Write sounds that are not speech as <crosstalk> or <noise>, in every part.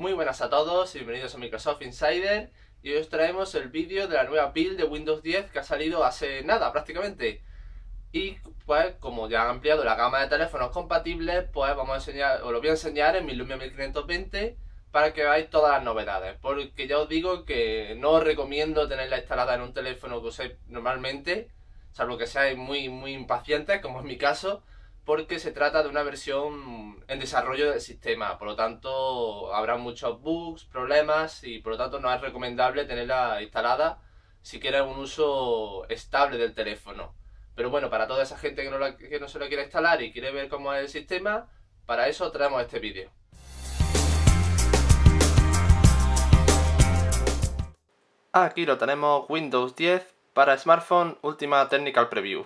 Muy buenas a todos y bienvenidos a Microsoft Insider y hoy os traemos el vídeo de la nueva build de Windows 10 que ha salido hace nada prácticamente y pues como ya han ampliado la gama de teléfonos compatibles pues vamos a enseñar, os lo voy a enseñar en mi Lumia 1520 para que veáis todas las novedades porque ya os digo que no os recomiendo tenerla instalada en un teléfono que uséis normalmente salvo que seáis muy muy impacientes como es mi caso porque se trata de una versión en desarrollo del sistema, por lo tanto habrá muchos bugs, problemas y por lo tanto no es recomendable tenerla instalada si quieres un uso estable del teléfono. Pero bueno, para toda esa gente que no, que no se lo quiere instalar y quiere ver cómo es el sistema, para eso traemos este vídeo. Aquí lo tenemos Windows 10 para smartphone última Technical Preview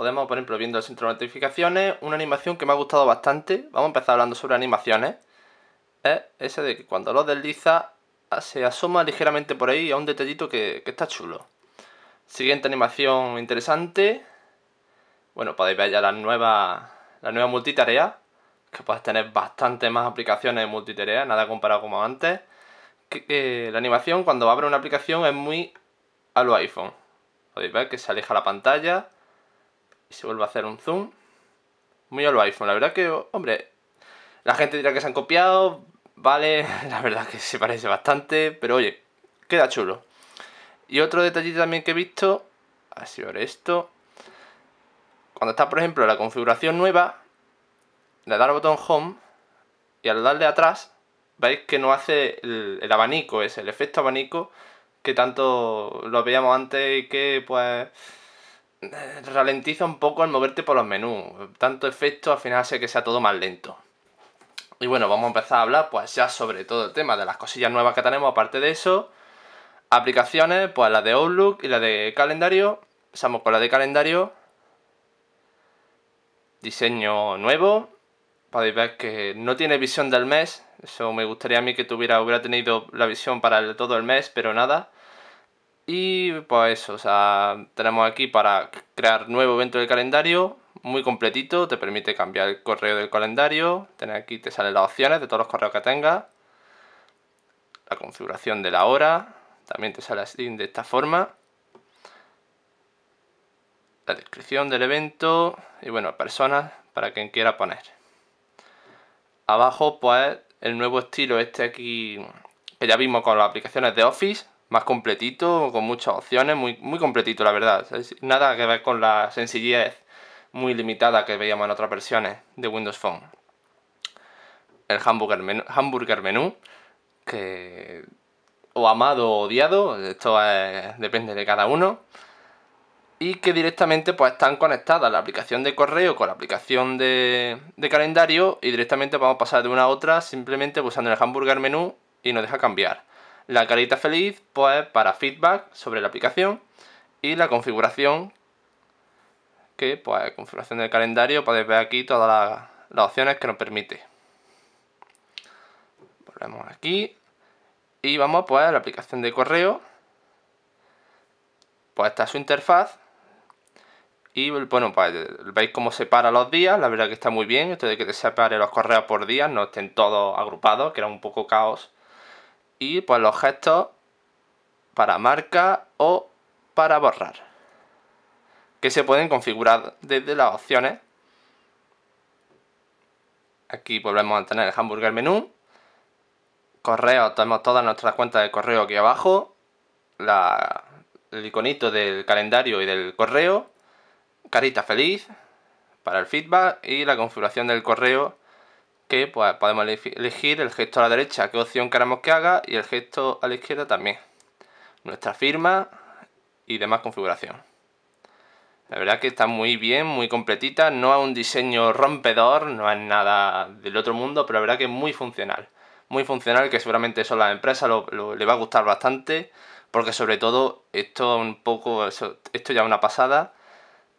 podemos, por ejemplo, viendo el centro de notificaciones, una animación que me ha gustado bastante, vamos a empezar hablando sobre animaciones, es esa de que cuando lo desliza ah, se asoma ligeramente por ahí a un detallito que, está chulo. Siguiente animación interesante, bueno, podéis ver ya las nueva la nueva multitarea, que puedes tener bastante más aplicaciones de multitarea, nada comparado como antes. que la animación cuando abre una aplicación es muy a lo iPhone. Podéis ver que se aleja la pantalla, y se vuelve a hacer un zoom. Muy al iPhone. La verdad que, hombre, la gente dirá que se han copiado. Vale, <laughs> la verdad que se parece bastante. Pero oye, queda chulo. Y otro detallito también que he visto. ha ahora esto. Cuando está, por ejemplo, la configuración nueva, le da al botón Home y al darle atrás, veis que no hace el, abanico, ese, el efecto abanico que tanto lo veíamos antes y que pues eh, ralentiza un poco al moverte por los menús. Tanto efecto al final hace que sea todo más lento. Y bueno, vamos a empezar a hablar pues ya sobre todo el tema de las cosillas nuevas que tenemos aparte de eso. Aplicaciones, pues la de Outlook y la de calendario. Empezamos con la de calendario. Diseño nuevo. Podéis ver que no tiene visión del mes. Eso me gustaría a mí que tuviera, hubiera tenido la visión para todo el mes, pero nada. Y pues, o tenemos aquí para crear nuevo evento del calendario, muy completito, te permite cambiar el correo del calendario, tener aquí te salen las opciones de todos los correos que tengas, la configuración de la hora, también te sale así de esta forma, la descripción del evento y bueno, personas para quien quiera poner. Abajo pues el nuevo estilo este aquí que ya vimos con las aplicaciones de Office, más completito, con muchas opciones, muy, muy completito la verdad. nada que ver con la sencillez muy limitada que veíamos en otras versiones de Windows Phone. El hamburger menú, menú que o amado o odiado, esto depende de cada uno. Y que directamente pues están conectadas la aplicación de correo con la aplicación de, de calendario y directamente vamos a pasar de una a otra simplemente usando el hamburger menú y nos deja cambiar la carita feliz pues para feedback sobre la aplicación y la configuración que pues configuración del calendario podéis ver aquí todas las, opciones que nos permite volvemos aquí y vamos pues, a la aplicación de correo pues está su interfaz y bueno pues veis cómo separa los días la verdad que está muy bien esto de que te separe los correos por días no estén todos agrupados que era un poco caos y pues los gestos para marca o para borrar, que se pueden configurar desde las opciones. Aquí volvemos a tener el hamburger menú, correo, tenemos todas nuestras cuentas de correo aquí abajo, la, el iconito del calendario y del correo, carita feliz para el feedback y la configuración del correo que pues, podemos elegir el gesto a la derecha, qué opción queremos que haga, y el gesto a la izquierda también. Nuestra firma y demás configuración. La verdad que está muy bien, muy completita, no es un diseño rompedor, no es nada del otro mundo, pero la verdad que es muy funcional. Muy funcional, que seguramente eso a las empresas le va a gustar bastante, porque sobre todo esto un poco, esto ya es una pasada.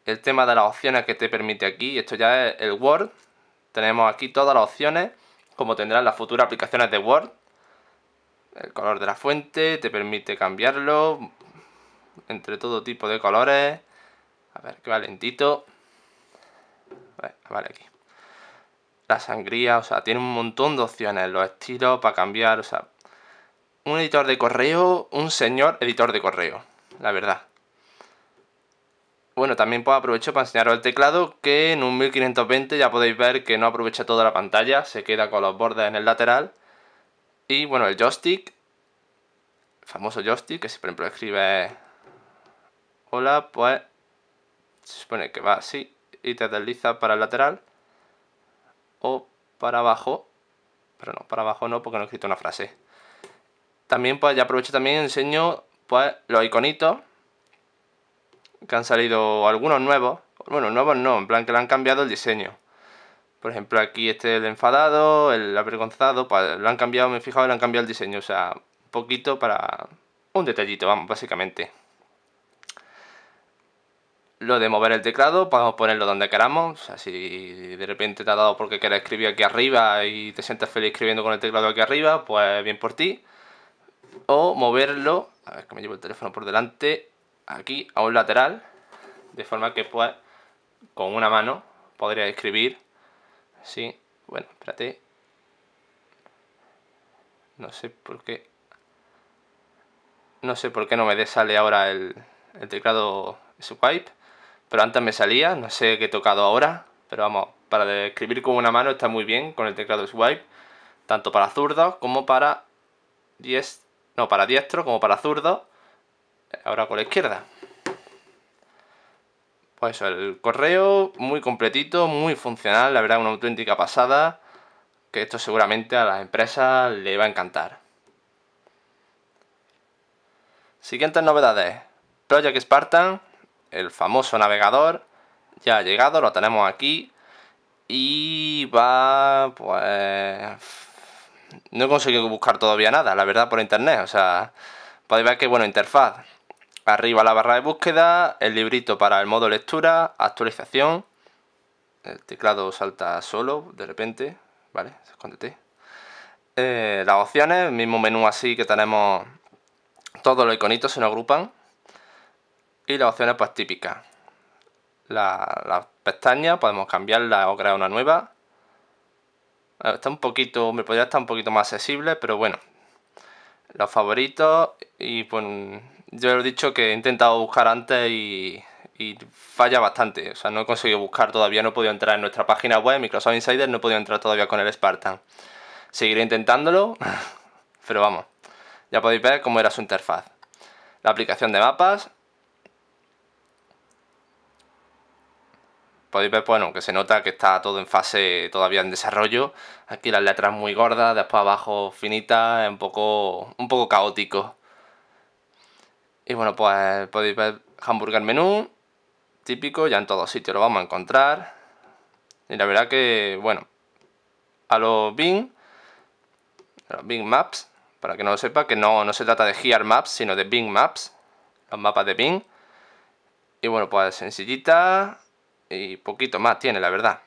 El tema de las opciones que te permite aquí, esto ya es el Word, tenemos aquí todas las opciones, como tendrán las futuras aplicaciones de Word. El color de la fuente te permite cambiarlo entre todo tipo de colores. A ver, qué valentito lentito. Vale, aquí. La sangría, o sea, tiene un montón de opciones, los estilos para cambiar, o sea, un editor de correo, un señor editor de correo, la verdad. Bueno, también aprovecho para enseñaros el teclado que en un 1520 ya podéis ver que no aprovecha toda la pantalla, se queda con los bordes en el lateral. Y bueno, el joystick, el famoso joystick, que si por ejemplo escribe... hola, pues se supone que va así y te desliza para el lateral o para abajo, pero no, para abajo no porque no he escrito una frase. También pues aprovecho también enseño pues los iconitos que han salido algunos nuevos. Bueno, nuevos no, en plan que le han cambiado el diseño. Por ejemplo, aquí este el enfadado, el avergonzado, pues, lo han cambiado, me he fijado, le han cambiado el diseño. O sea, un poquito para... Un detallito, vamos, básicamente. Lo de mover el teclado, podemos ponerlo donde queramos. O sea, si de repente te ha dado porque quieres escribir aquí arriba y te sientes feliz escribiendo con el teclado aquí arriba, pues bien por ti. O moverlo, a ver que me llevo el teléfono por delante, aquí a un lateral, de forma que pues, con una mano podría escribir, sí, bueno, espérate, no sé por qué, no sé por qué no me sale ahora el, teclado swipe, pero antes me salía, no sé qué he tocado ahora, pero vamos, para escribir con una mano está muy bien con el teclado swipe, tanto para zurdos como para diestro, no, para diestro como para zurdo ahora con la izquierda. Pues eso, el correo muy completito, muy funcional, la verdad una auténtica pasada, que esto seguramente a las empresas le va a encantar. Siguientes novedades. Project Spartan, el famoso navegador, ya ha llegado, lo tenemos aquí. Y va, pues... No he conseguido buscar todavía nada, la verdad, por internet. O sea, podéis ver qué bueno, interfaz. Arriba la barra de búsqueda, el librito para el modo lectura, actualización. El teclado salta solo de repente, ¿vale? Escóndete. Eh, las opciones, el mismo menú así que tenemos todos los iconitos se nos agrupan. Y las opciones pues típicas. Las la pestañas podemos cambiarla o crear una nueva. Eh, está un poquito, me podría estar un poquito más accesible, pero bueno. Los favoritos y pues yo he dicho que he intentado buscar antes y, falla bastante. O sea, no he conseguido buscar todavía, no he podido entrar en nuestra página web, Microsoft Insider, no he podido entrar todavía con el Spartan. Seguiré intentándolo, <laughs> pero vamos. Ya podéis ver cómo era su interfaz. La aplicación de mapas. Podéis ver, bueno, que se nota que está todo en fase todavía en desarrollo. Aquí las letras muy gordas, después abajo finitas, un poco, un poco caótico. Y bueno, pues podéis ver hamburger menú, típico, ya en todos sitios lo vamos a encontrar. Y la verdad que, bueno, a lo Bing, a los Bing Maps, para que no lo sepa, que no, no se trata de Gear Maps, sino de Bing Maps, los mapas de Bing. Y bueno, pues sencillita y poquito más tiene, la verdad.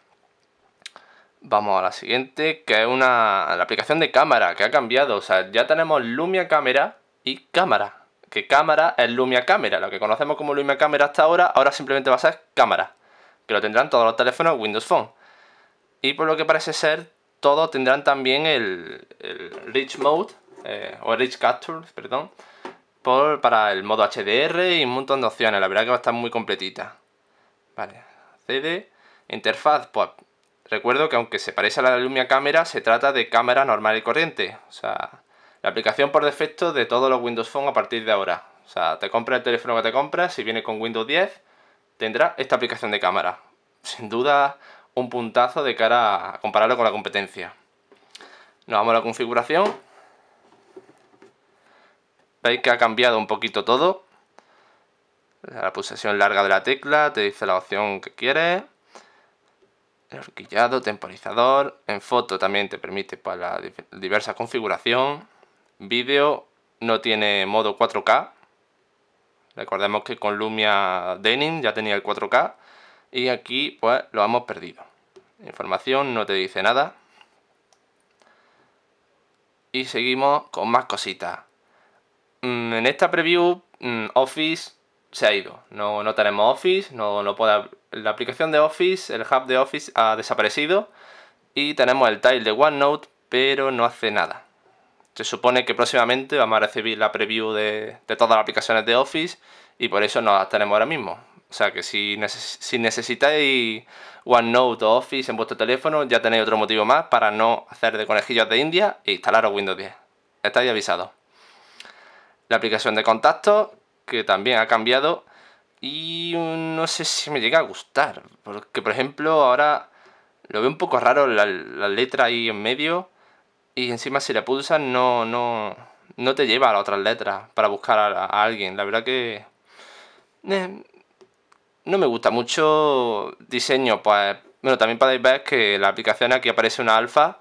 Vamos a la siguiente, que es una la aplicación de cámara que ha cambiado. O sea, ya tenemos Lumia Cámara y cámara que cámara es Lumia cámara Lo que conocemos como Lumia cámara hasta ahora, ahora simplemente va a ser cámara. Que lo tendrán todos los teléfonos Windows Phone. Y por lo que parece ser, todos tendrán también el, Rich Mode, eh, o Rich Capture, perdón, por, para el modo HDR y un montón de opciones. La verdad que va a estar muy completita. Vale, CD, interfaz, pues recuerdo que aunque se parece a la Lumia cámara se trata de cámara normal y corriente. O sea, la aplicación por defecto de todos los Windows Phone a partir de ahora. O sea, te compras el teléfono que te compras, si viene con Windows 10, tendrá esta aplicación de cámara. Sin duda, un puntazo de cara a compararlo con la competencia. Nos vamos a la configuración. Veis que ha cambiado un poquito todo. La pulsación larga de la tecla, te dice la opción que quieres. El horquillado, temporizador. En foto también te permite para la diversa configuración. Vídeo no tiene modo 4K. Recordemos que con Lumia Denim ya tenía el 4K y aquí pues lo hemos perdido. Información no te dice nada. Y seguimos con más cositas. Mm, en esta preview mm, Office se ha ido. No, tenemos Office, no, puede, la aplicación de Office, el hub de Office ha desaparecido y tenemos el tile de OneNote, pero no hace nada se supone que próximamente vamos a recibir la preview de, todas las aplicaciones de Office y por eso no las tenemos ahora mismo. O sea que si, necesitáis OneNote o Office en vuestro teléfono, ya tenéis otro motivo más para no hacer de conejillos de India e instalaros Windows 10. Estáis avisados. La aplicación de contactos, que también ha cambiado y no sé si me llega a gustar. Porque, por ejemplo, ahora lo veo un poco raro la, la letra ahí en medio y encima si le pulsas no, no, no te lleva a las otras letras para buscar a, alguien. La verdad que eh, no me gusta mucho diseño. Pues bueno, también podéis ver que la aplicación aquí aparece una alfa.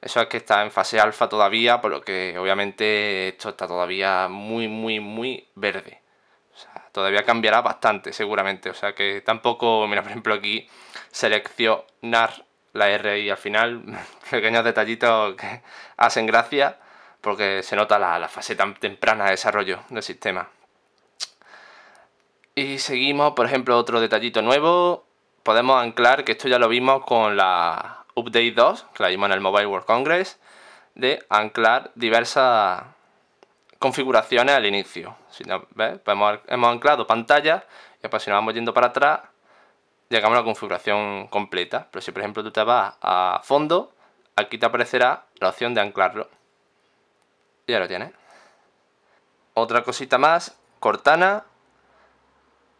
Eso es que está en fase alfa todavía, por lo que obviamente esto está todavía muy, muy, muy verde. O sea, todavía cambiará bastante seguramente. O sea que tampoco, mira, por ejemplo aquí, seleccionar la R y al final, <laughs> pequeños detallitos que hacen gracia porque se nota la, fase tan temprana de desarrollo del sistema. Y seguimos, por ejemplo, otro detallito nuevo. Podemos anclar, que esto ya lo vimos con la Update 2, que la vimos en el Mobile World Congress, de anclar diversas configuraciones al inicio. Si no, ¿ves? Pues hemos, anclado pantalla y pues si nos vamos yendo para atrás, llegamos a la configuración completa. Pero si por ejemplo tú te vas a fondo, aquí te aparecerá la opción de anclarlo. ya lo tienes. Otra cosita más, Cortana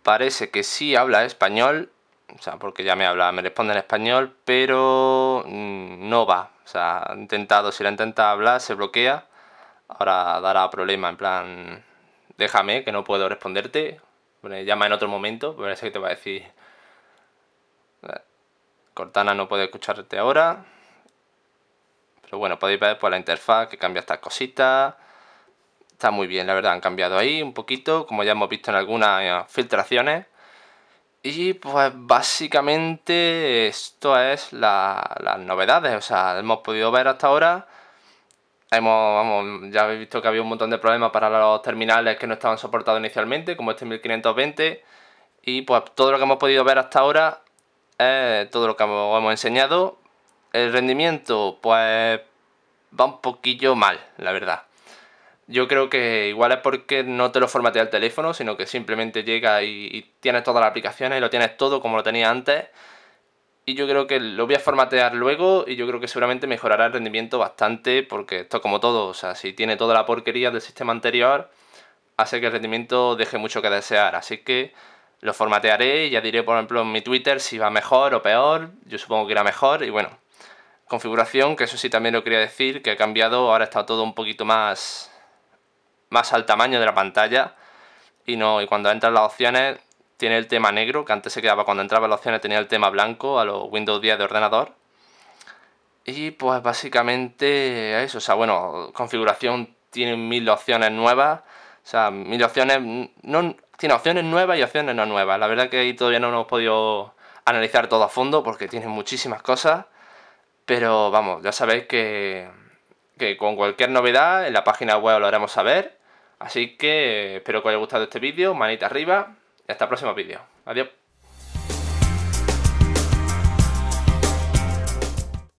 parece que sí habla español, o sea, porque ya me habla, me responde en español, pero mm, no va. O sea, ha intentado, si la intenta hablar, se bloquea. Ahora dará problema, en plan, déjame, que no puedo responderte. llama en otro momento, parece que te va a decir Cortana no puede escucharte ahora. Pero bueno, podéis ver por la interfaz que cambia estas cositas. Está muy bien, la verdad, han cambiado ahí un poquito, como ya hemos visto en algunas eh, filtraciones. Y pues básicamente esto es las novedades, o sea, hemos podido ver hasta ahora. Hemos, ya habéis visto que había un montón de problemas para los terminales que no estaban soportados inicialmente, como este 1520. Y pues todo lo que hemos podido ver hasta ahora todo lo que hemos enseñado. El rendimiento, pues va un poquillo mal, la verdad. Yo creo que igual es porque no te lo formatea el teléfono, sino que simplemente llega y, y tienes todas las aplicaciones y lo tienes todo como lo tenía antes. Y yo creo que lo voy a formatear luego y yo creo que seguramente mejorará el rendimiento bastante porque esto como todo, o sea, si tiene toda la porquería del sistema anterior, hace que el rendimiento deje mucho que desear. Así que lo formatearé y ya diré, por ejemplo, en mi Twitter si va mejor o peor. Yo supongo que irá mejor y bueno. Configuración, que eso sí también lo quería decir, que ha cambiado, ahora está todo un poquito más, más al tamaño de la pantalla. Y no, y cuando entran las opciones tiene el tema negro, que antes se quedaba cuando entraba las opciones tenía el tema blanco a los Windows 10 de ordenador. Y pues básicamente eso, o sea, bueno, configuración tiene mil opciones nuevas, o sea, mil opciones, no, tiene opciones nuevas y opciones no nuevas. La verdad que ahí todavía no hemos podido analizar todo a fondo porque tiene muchísimas cosas. Pero vamos, ya sabéis que, con cualquier novedad en la página web lo haremos saber. Así que espero que os haya gustado este vídeo, manita arriba y hasta el próximo vídeo. Adiós.